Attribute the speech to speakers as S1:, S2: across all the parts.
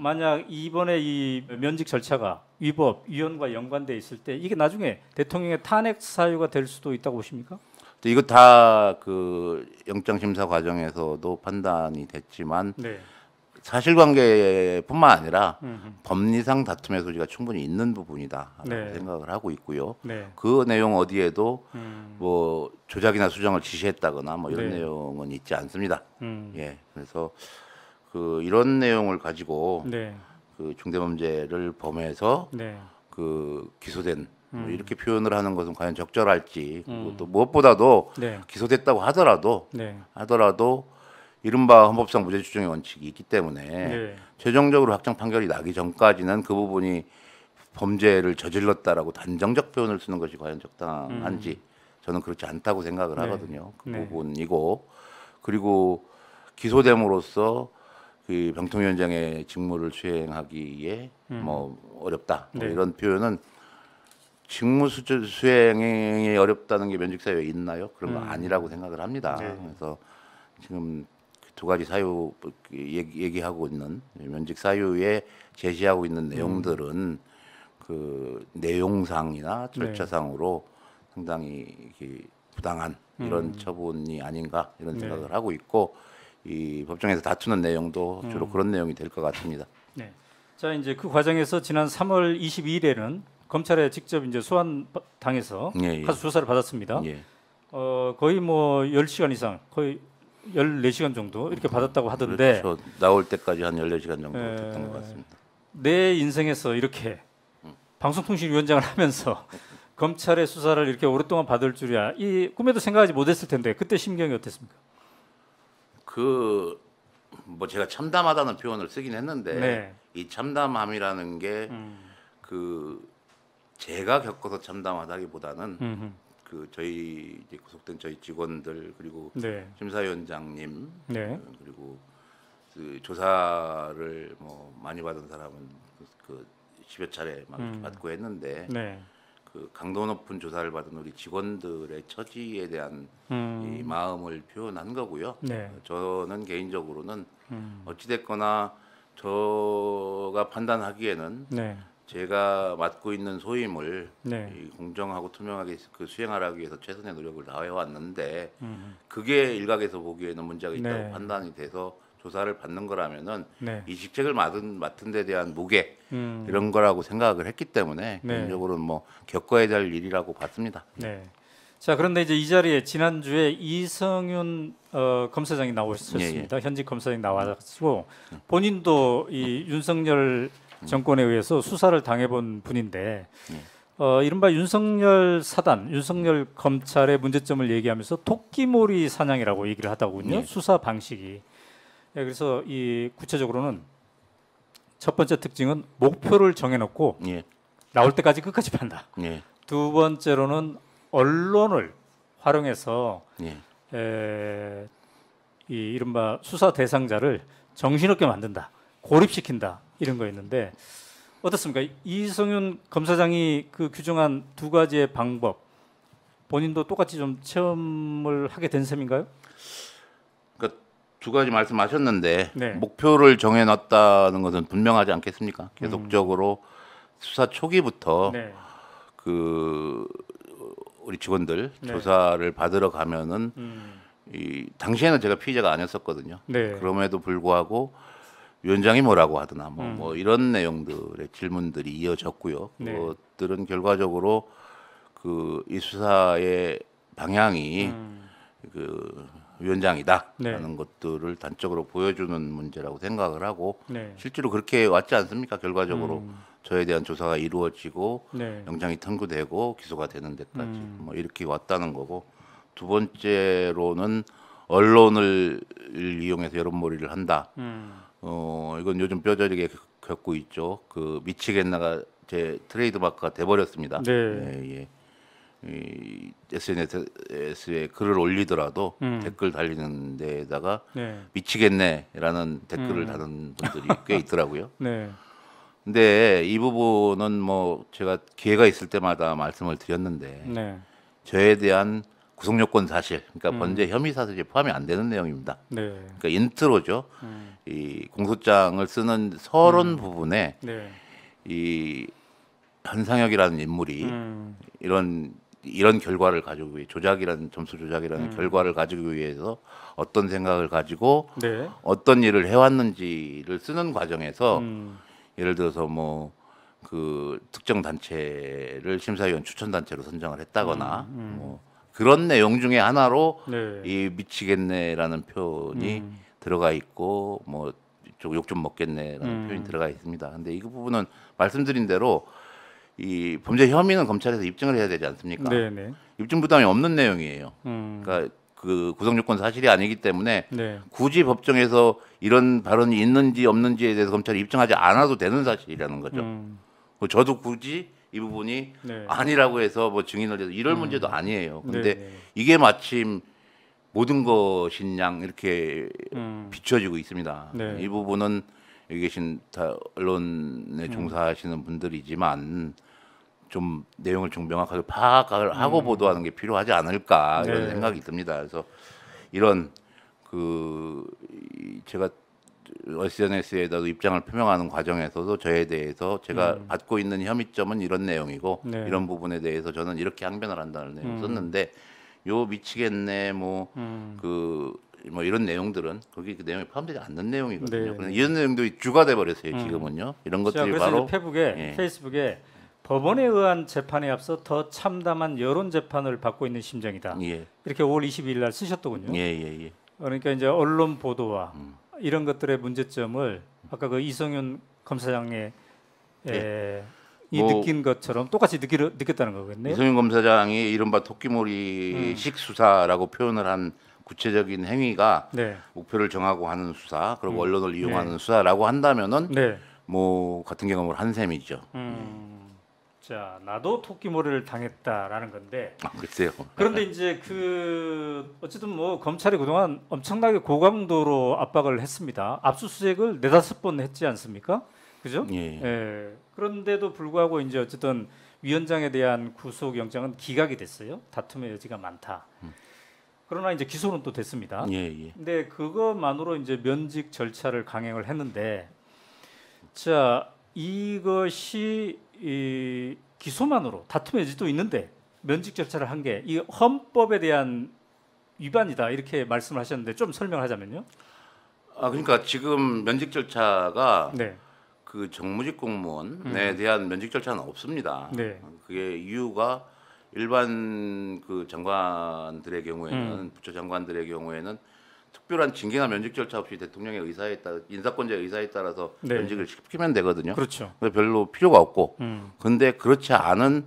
S1: 만약 이번에 이 면직 절차가 위법 위헌과 연관돼 있을 때 이게 나중에 대통령의 탄핵 사유가 될 수도 있다고 보십니까?
S2: 이거 다 그 영장 심사 과정에서도 판단이 됐지만 네. 사실관계뿐만 아니라 음흠. 법리상 다툼의 소지가 충분히 있는 부분이다 네. 생각을 하고 있고요. 네. 그 내용 어디에도 음. 뭐 조작이나 수정을 지시했다거나 뭐 이런 네. 내용은 있지 않습니다. 음. 예, 그래서 그 이런 내용을 가지고 네. 그 중대범죄를 범해서 네. 그 기소된 뭐 음. 이렇게 표현을 하는 것은 과연 적절할지 음. 또 무엇보다도 네. 기소됐다고 하더라도 네. 하더라도 이른바 헌법상 무죄 추정의 원칙이 있기 때문에 네. 최종적으로 확정 판결이 나기 전까지는 그 부분이 범죄를 저질렀다라고 단정적 표현을 쓰는 것이 과연 적당한지 음. 저는 그렇지 않다고 생각을 네. 하거든요. 그 부분이고 그리고 기소됨으로써 그 병통 위원장의 직무를 수행하기에 음. 뭐 어렵다 뭐 네. 뭐 이런 표현은 직무 수행이 어렵다는 게 면직 사유에 있나요? 그런 거 음. 아니라고 생각을 합니다. 네. 그래서 지금 그 두 가지 사유 얘기, 하고 있는 면직 사유에 제시하고 있는 음. 내용들은 음. 그 내용상이나 네. 절차상으로 네. 상당히 부당한 음. 이런 처분이 아닌가 이런 네. 생각을 하고 있고 이 법정에서 다투는 내용도 주로 음. 그런 내용이 될 것 같습니다.
S1: 네. 자 이제 그 과정에서 지난 3월 22일에는 검찰에 직접 이제 소환 당해서 예, 예. 가서 조사를 받았습니다. 예. 어 거의 뭐 10시간 이상 거의 14시간 정도 이렇게 음, 받았다고 하던데
S2: 그렇죠. 나올 때까지 한 14시간 정도 에... 됐던 것
S1: 같습니다. 내 인생에서 이렇게 음. 방송통신위원장을 하면서 검찰의 수사를 이렇게 오랫동안 받을 줄이야. 이 꿈에도 생각하지 못했을 텐데 그때 심경이 어땠습니까?
S2: 그뭐 제가 참담하다는 표현을 쓰긴 했는데 네. 이 참담함이라는 게그 음. 그 제가 겪어서 참담하다기보다는 음흠. 그 저희 이제 구속된 저희 직원들 그리고 네. 심사위원장님 네. 그 그리고 그 조사를 뭐 많이 받은 사람은 그 십여 차례 막 음. 받고 했는데 네. 그 강도 높은 조사를 받은 우리 직원들의 처지에 대한 음. 이 마음을 표현한 거고요. 네. 저는 개인적으로는 음. 어찌됐거나 저가 판단하기에는 네. 제가 맡고 있는 소임을 네. 이 공정하고 투명하게 그 수행하기 라 위해서 최선의 노력을 다해왔는데 음. 그게 일각에서 보기에는 문제가 있다고 네. 판단이 돼서 조사를 받는 거라면은 네. 이 직책을 맡은 맡은 데 대한 무게 음. 이런 거라고 생각을 했기 때문에 네. 개인적으로는 뭐 겪어야 될 일이라고 봤습니다.
S1: 네. 자 그런데 이제 이 자리에 지난주에 이성윤 어, 검사장이 나오셨습니다. 예, 예. 현직 검사장이 나와가지고 본인도 이 윤석열 정권에 의해서 수사를 당해본 분인데 예. 어, 이른바 윤석열 사단, 윤석열 검찰의 문제점을 얘기하면서 토끼몰이 사냥이라고 얘기를 하다군요. 예. 수사 방식이. 예, 그래서 이 구체적으로는 첫 번째 특징은 목표를 정해놓고 예. 나올 때까지 끝까지 판다. 예. 두 번째로는 언론을 활용해서 예. 에, 이 이른바 수사 대상자를 정신없게 만든다, 고립시킨다 이런 거였는데 어떻습니까? 이성윤 검사장이 그 규정한 두 가지의 방법 본인도 똑같이 좀 체험을 하게 된 셈인가요?
S2: 그러니까 두 가지 말씀하셨는데 네. 목표를 정해놨다는 것은 분명하지 않겠습니까? 음. 계속적으로 음. 수사 초기부터 네. 그 우리 직원들 네. 조사를 받으러 가면은 음. 이 당시에는 제가 피의자가 아니었었거든요. 네. 그럼에도 불구하고 위원장이 뭐라고 하더나 뭐, 음. 뭐 이런 내용들의 질문들이 이어졌고요. 네. 그것들은 결과적으로 그 이 수사의 방향이 음. 그 위원장이다라는 네. 것들을 단적으로 보여주는 문제라고 생각을 하고 네. 실제로 그렇게 왔지 않습니까? 결과적으로 음. 저에 대한 조사가 이루어지고 네. 영장이 청구되고 기소가 되는 데까지 음. 뭐 이렇게 왔다는 거고 두 번째로는 언론을 이용해서 여론몰이를 한다. 음. 어 이건 요즘 뼈저리게 겪고 있죠. 그 미치겠나가 제 트레이드마크가 돼버렸습니다. 네. 예, 예. 이 SNS에 글을 올리더라도 음. 댓글 달리는 데에다가 네. 미치겠네라는 댓글을 음. 다는 분들이 꽤 있더라고요. 네. 근데 이 부분은 뭐 제가 기회가 있을 때마다 말씀을 드렸는데 네. 저에 대한 구속 요건 사실, 그러니까 음. 번제 혐의 사실이 포함이 안 되는 내용입니다. 네. 그러니까 인트로죠. 음. 이 공소장을 쓰는 서론 음. 부분에 네. 이현상혁이라는 인물이 음. 이런 이런 결과를 가지고 조작이라는 점수 조작이라는 음. 결과를 가지기 위해서 어떤 생각을 가지고 네. 어떤 일을 해왔는지를 쓰는 과정에서 음. 예를 들어서 뭐 그 특정 단체를 심사위원 추천 단체로 선정을 했다거나 음, 음. 뭐 그런 내용 중에 하나로 네. 이 미치겠네라는 표현이 음. 들어가 있고 뭐 욕좀 먹겠네라는 음. 표현이 들어가 있습니다. 근데 이 부분은 말씀드린 대로 이 범죄 혐의는 검찰에서 입증을 해야 되지 않습니까? 네네. 네. 입증 부담이 없는 내용이에요. 음. 그러니까 그 구성 요건 사실이 아니기 때문에 네. 굳이 법정에서 이런 발언이 있는지 없는지에 대해서 검찰이 입증하지 않아도 되는 사실이라는 거죠. 음. 뭐 저도 굳이 이 부분이 네. 아니라고 해서 뭐 증인을 해서 이럴 음. 문제도 아니에요. 네, 근데 네네. 이게 마침 모든 것인 양 이렇게 음. 비춰지고 있습니다. 네. 이 부분은 여기 계신 다 언론에 음. 종사하시는 분들이지만 좀 내용을 좀 명확하게 파악을 하고 음. 보도하는 게 필요하지 않을까 이런 네. 생각이 듭니다. 그래서 이런 그 제가 SNS에다도 입장을 표명하는 과정에서도 저에 대해서 제가 음. 받고 있는 혐의점은 이런 내용이고 네. 이런 부분에 대해서 저는 이렇게 항변을 한다는 내용 음. 썼는데 요 미치겠네 뭐그뭐 음. 그 뭐 이런 내용들은 거기 그 내용이 포함되지 않는 내용이거든요. 네. 이런 내용도 주가 돼 버렸어요 음. 지금은요. 이런 것들이 바로 페북에 예.
S1: 페이스북에 법원에 의한 재판에 앞서 더 참담한 여론 재판을 받고 있는 심정이다. 예. 이렇게 5월 22일 날 쓰셨더군요. 예, 예, 예. 그러니까 이제 언론 보도와 음. 이런 것들의 문제점을 아까 그 이성윤 검사장의 예. 에, 예. 이 뭐, 느낀 것처럼 똑같이 느끼 느꼈다는 거겠네요. 이성윤
S2: 검사장이 이른바 토끼몰이식 음. 수사라고 표현을 한 구체적인 행위가 네. 목표를 정하고 하는 수사 그리고 음. 언론을 이용하는 네. 수사라고 한다면은 네. 뭐 같은 경험을 한 셈이죠.
S1: 음. 자 나도 토끼몰이를 당했다라는 건데 아, 글쎄요. 그런데 이제 그 어쨌든 뭐 검찰이 그동안 엄청나게 고감도로 압박을 했습니다. 압수수색을 네다섯 번 했지 않습니까? 그죠? 예. 예. 그런데도 불구하고 이제 어쨌든 위원장에 대한 구속 영장은 기각이 됐어요. 다툼의 여지가 많다. 음. 그러나 이제 기소는 또 됐습니다. 예, 예. 근데 그것만으로 이제 면직 절차를 강행을 했는데 자 이것이 이 기소만으로 다툼의 여지도 있는데 면직 절차를 한 게 이 헌법에 대한 위반이다 이렇게 말씀을 하셨는데 좀 설명하자면요.
S2: 아 그러니까 지금 면직 절차가 네. 그 정무직 공무원에 음. 대한 면직 절차는 없습니다. 네. 그게 이유가 일반 그 장관들의 경우에는 음. 부처 장관들의 경우에는 특별한 징계나 면직 절차 없이 대통령의 의사에 따라 인사권자의 의사에 따라서 네. 면직을 시키면 되거든요. 그렇죠. 별로 필요가 없고 음. 근데 그렇지 않은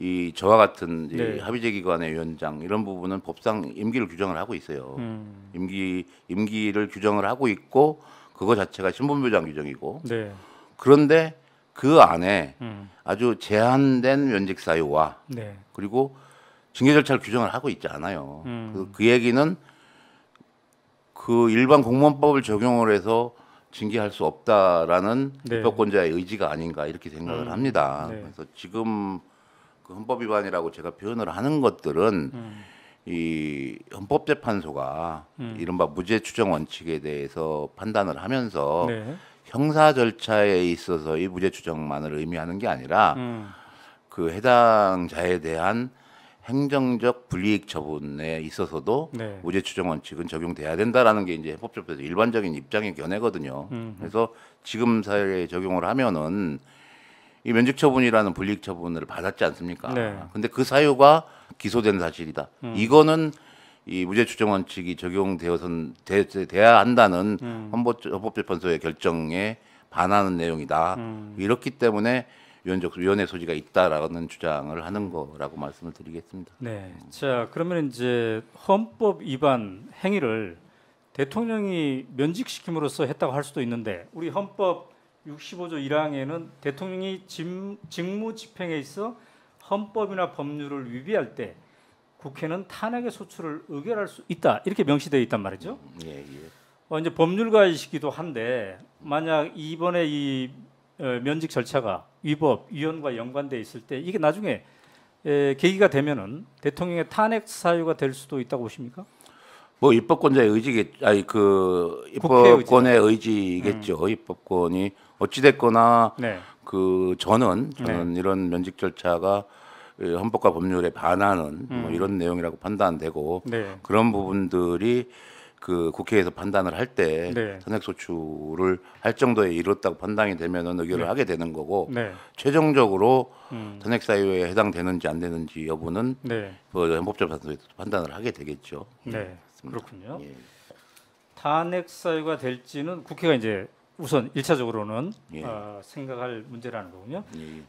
S2: 이 저와 같은 네. 합의제 기관의 위원장 이런 부분은 법상 임기를 규정을 하고 있어요. 음. 임기 임기를 규정을 하고 있고 그거 자체가 신분보장 규정이고 네. 그런데 그 안에 음. 아주 제한된 면직 사유와 네. 그리고 징계 절차를 규정을 하고 있지 않아요. 음. 그, 그 얘기는 그 일반 공무원법을 적용을 해서 징계할 수 없다라는 네. 입법권자의 의지가 아닌가 이렇게 생각을 음. 합니다. 네. 그래서 지금 그 헌법 위반이라고 제가 표현을 하는 것들은 음. 이 헌법재판소가 음. 이른바 무죄 추정 원칙에 대해서 판단을 하면서 네. 형사 절차에 있어서 이 무죄 추정만을 의미하는 게 아니라 음. 그 해당자에 대한 행정적 불이익 처분에 있어서도 네. 무죄 추정 원칙은 적용돼야 된다라는 게 이제 해법조에서 일반적인 입장의 견해거든요. 음흠. 음. 그래서 지금 사회에 적용을 하면은 이 면직 처분이라는 불이익 처분을 받았지 않습니까? 네. 근데 그 사유가 기소된 사실이다. 음. 이거는 이 무죄 추정 원칙이 적용되어선 돼야 한다는 음. 헌법 헌법재판소의 결정에 반하는 내용이다. 음. 이렇기 때문에 위원적 위원회 소지가 있다라는 주장을 하는 거라고 말씀을 드리겠습니다.
S1: 네. 자, 그러면 이제 헌법 위반 행위를 대통령이 면직시킴으로써 했다고 할 수도 있는데 우리 헌법 65조 1항에는 대통령이 직, 무 집행에 있어 헌법이나 법률을 위배할 때 국회는 탄핵의 소추를 의결할 수 있다 이렇게 명시되어 있단 말이죠. 음, 예, 예. 어, 이제 법률가이시기도 한데 만약 이번에 이 어, 면직 절차가 위법 위헌과 연관돼 있을 때 이게 나중에 에, 계기가 되면은 대통령의 탄핵 사유가 될 수도 있다고 보십니까?
S2: 뭐 입법권자의 의지겠 아니 그 입법권의 의지겠죠. 음. 입법권이 어찌 됐거나 네. 그 저는 저는 네. 이런 면직 절차가 헌법과 법률에 반하는 뭐 음. 뭐 이런 내용이라고 판단되고 네. 그런 부분들이 그 국회에서 판단을 할때 네. 탄핵 소추를 할 정도에 이뤘다고 판단이 되면은 의결을 네. 하게 되는 거고 네. 최종적으로 음. 탄핵 사유에 해당되는지 안 되는지 여부는 네. 그 헌법재판소에서 판단을 하게 되겠죠.
S1: 네, 그렇군요. 예. 탄핵 사유가 될지는 국회가 이제 우선 일차적으로는 예. 어, 생각할 문제라는 거군요. 예.